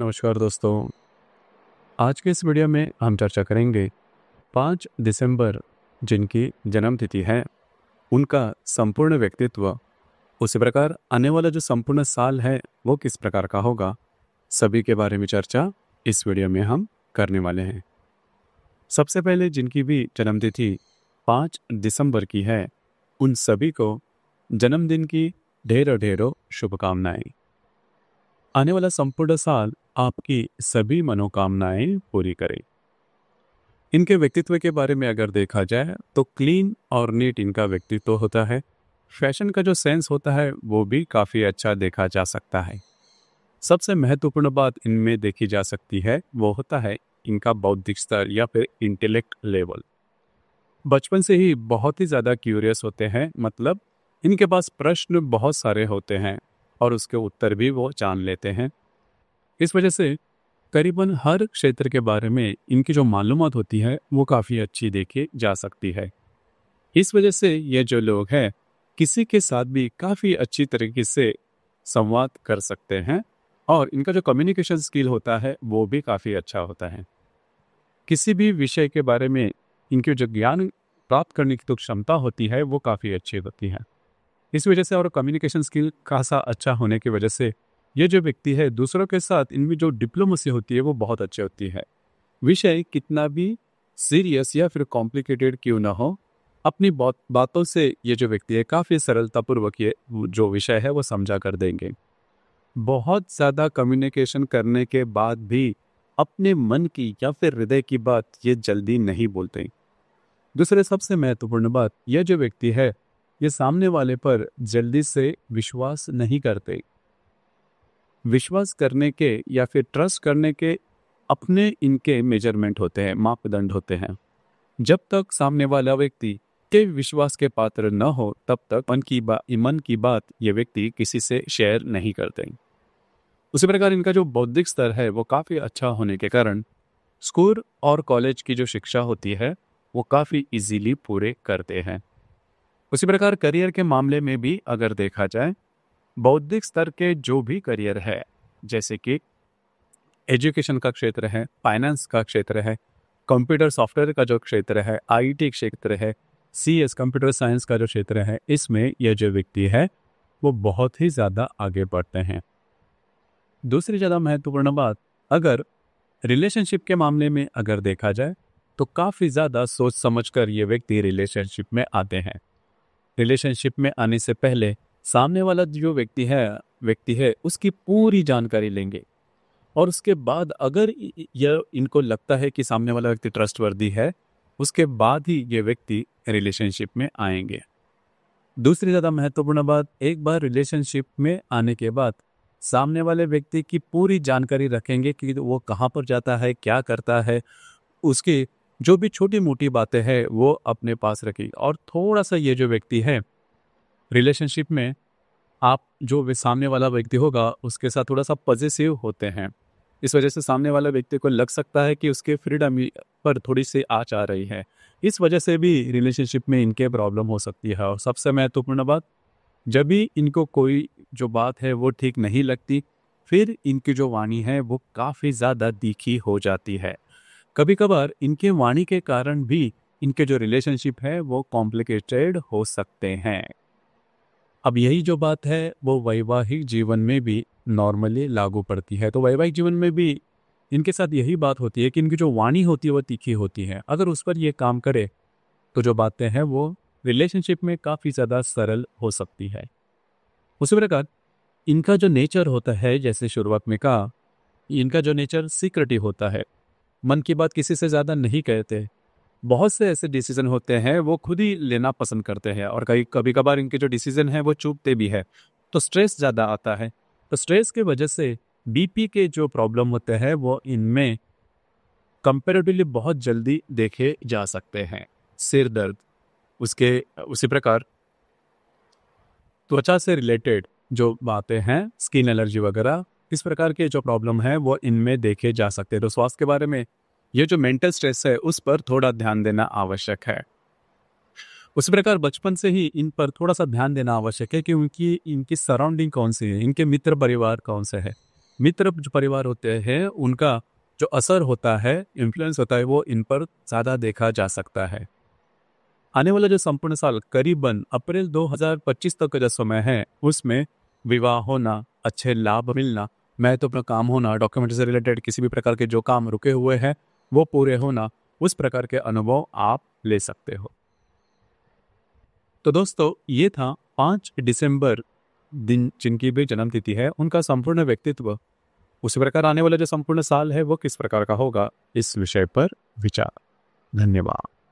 नमस्कार दोस्तों आज के इस वीडियो में हम चर्चा करेंगे पाँच दिसंबर जिनकी जन्मतिथि है उनका संपूर्ण व्यक्तित्व उसी प्रकार आने वाला जो संपूर्ण साल है वो किस प्रकार का होगा सभी के बारे में चर्चा इस वीडियो में हम करने वाले हैं सबसे पहले जिनकी भी जन्मतिथि पाँच दिसंबर की है उन सभी को जन्मदिन की ढेरों ढेरों शुभकामनाएं आने वाला संपूर्ण साल आपकी सभी मनोकामनाएं पूरी करें इनके व्यक्तित्व के बारे में अगर देखा जाए तो क्लीन और नीट इनका व्यक्तित्व होता है फैशन का जो सेंस होता है वो भी काफ़ी अच्छा देखा जा सकता है सबसे महत्वपूर्ण बात इनमें देखी जा सकती है वो होता है इनका बौद्धिक स्तर या फिर इंटेलेक्ट लेवल बचपन से ही बहुत ही ज़्यादा क्यूरियस होते हैं मतलब इनके पास प्रश्न बहुत सारे होते हैं और उसके उत्तर भी वो जान लेते हैं इस वजह से करीबन हर क्षेत्र के बारे में इनकी जो मालूम होती है वो काफ़ी अच्छी देखी जा सकती है इस वजह से ये जो लोग हैं किसी के साथ भी काफ़ी अच्छी तरीके से संवाद कर सकते हैं और इनका जो कम्युनिकेशन स्किल होता है वो भी काफ़ी अच्छा होता है किसी भी विषय के बारे में इनकी जो ज्ञान प्राप्त करने की तो क्षमता होती है वो काफ़ी अच्छी होती है इस वजह से और कम्युनिकेशन स्किल खासा अच्छा होने की वजह से ये जो व्यक्ति है दूसरों के साथ इनमें जो डिप्लोमेसी होती है वो बहुत अच्छी होती है विषय कितना भी सीरियस या फिर कॉम्प्लिकेटेड क्यों ना हो अपनी बात बातों से ये जो व्यक्ति है काफ़ी सरलतापूर्वक ये जो विषय है वो समझा कर देंगे बहुत ज़्यादा कम्युनिकेशन करने के बाद भी अपने मन की या फिर हृदय की बात ये जल्दी नहीं बोलते दूसरे सबसे महत्वपूर्ण बात यह जो व्यक्ति है ये सामने वाले पर जल्दी से विश्वास नहीं करते विश्वास करने के या फिर ट्रस्ट करने के अपने इनके मेजरमेंट होते हैं मापदंड होते हैं जब तक सामने वाला व्यक्ति के विश्वास के पात्र न हो तब तक मन की बात मन की बात ये व्यक्ति किसी से शेयर नहीं करते उसी प्रकार इनका जो बौद्धिक स्तर है वो काफ़ी अच्छा होने के कारण स्कूल और कॉलेज की जो शिक्षा होती है वो काफ़ी इजीली पूरे करते हैं उसी प्रकार करियर के मामले में भी अगर देखा जाए बौद्धिक स्तर के जो भी करियर है जैसे कि एजुकेशन का क्षेत्र है फाइनेंस का क्षेत्र है कंप्यूटर सॉफ्टवेयर का जो क्षेत्र है आईटी क्षेत्र है सी एस कंप्यूटर साइंस का जो क्षेत्र है इसमें यह जो व्यक्ति है वो बहुत ही ज़्यादा आगे बढ़ते हैं दूसरी ज़्यादा महत्वपूर्ण बात अगर रिलेशनशिप के मामले में अगर देखा जाए तो काफ़ी ज़्यादा सोच समझ कर ये व्यक्ति रिलेशनशिप में आते हैं रिलेशनशिप में आने से पहले सामने वाला जो व्यक्ति है व्यक्ति है उसकी पूरी जानकारी लेंगे और उसके बाद अगर यह इनको लगता है कि सामने वाला व्यक्ति ट्रस्टवर्दी है उसके बाद ही ये व्यक्ति रिलेशनशिप में आएंगे दूसरी ज़्यादा महत्वपूर्ण बात एक बार रिलेशनशिप में आने के बाद सामने वाले व्यक्ति की पूरी जानकारी रखेंगे कि वो कहाँ पर जाता है क्या करता है उसकी जो भी छोटी मोटी बातें हैं वो अपने पास रखी और थोड़ा सा ये जो व्यक्ति है रिलेशनशिप में आप जो सामने वाला व्यक्ति होगा उसके साथ थोड़ा सा पॉजिटिव होते हैं इस वजह से सामने वाला व्यक्ति को लग सकता है कि उसके फ्रीडम पर थोड़ी सी आँच आ रही है इस वजह से भी रिलेशनशिप में इनके प्रॉब्लम हो सकती है और सबसे महत्वपूर्ण बात जब भी इनको कोई जो बात है वो ठीक नहीं लगती फिर इनकी जो वाणी है वो काफ़ी ज़्यादा दीखी हो जाती है कभी कभार इनके वाणी के कारण भी इनके जो रिलेशनशिप है वो कॉम्प्लिकेटेड हो सकते हैं अब यही जो बात है वो वैवाहिक जीवन में भी नॉर्मली लागू पड़ती है तो वैवाहिक जीवन में भी इनके साथ यही बात होती है कि इनकी जो वाणी होती है वो तीखी होती है अगर उस पर ये काम करे तो जो बातें हैं वो रिलेशनशिप में काफ़ी ज़्यादा सरल हो सकती है उसी प्रकार इनका जो नेचर होता है जैसे शुरुआत में कहा इनका जो नेचर सीक्रेटिव होता है मन की बात किसी से ज़्यादा नहीं कहते बहुत से ऐसे डिसीजन होते हैं वो खुद ही लेना पसंद करते हैं और कभी कभी कभार इनके जो डिसीजन है वो चूकते भी है तो स्ट्रेस ज़्यादा आता है तो स्ट्रेस के वजह से बीपी के जो प्रॉब्लम होते हैं वो इनमें कंपेरेटिवली बहुत जल्दी देखे जा सकते हैं सिर दर्द उसके उसी प्रकार त्वचा से रिलेटेड जो बातें हैं स्किन एलर्जी वगैरह इस प्रकार के जो प्रॉब्लम है वो इनमें देखे जा सकते हैं तो स्वास्थ्य के बारे में ये जो मेंटल स्ट्रेस है उस पर थोड़ा ध्यान देना आवश्यक है उसी प्रकार बचपन से ही इन पर थोड़ा सा ध्यान देना आवश्यक है क्योंकि इनकी सराउंडिंग कौन सी है इनके मित्र परिवार कौन से है मित्र जो परिवार होते हैं उनका जो असर होता है इन्फ्लुएंस होता है वो इन पर ज़्यादा देखा जा सकता है आने वाला जो संपूर्ण साल करीबन अप्रैल 2025 तक का जो समय है उसमें विवाह होना अच्छे लाभ मिलना मैं तो अपना काम होना डॉक्यूमेंट से रिलेटेड किसी भी प्रकार के जो काम रुके हुए हैं वो पूरे होना उस प्रकार के अनुभव आप ले सकते हो तो दोस्तों ये था पाँच दिसंबर दिन जिनकी भी जन्मतिथि है उनका संपूर्ण व्यक्तित्व उसी प्रकार आने वाला जो संपूर्ण साल है वो किस प्रकार का होगा इस विषय पर विचार धन्यवाद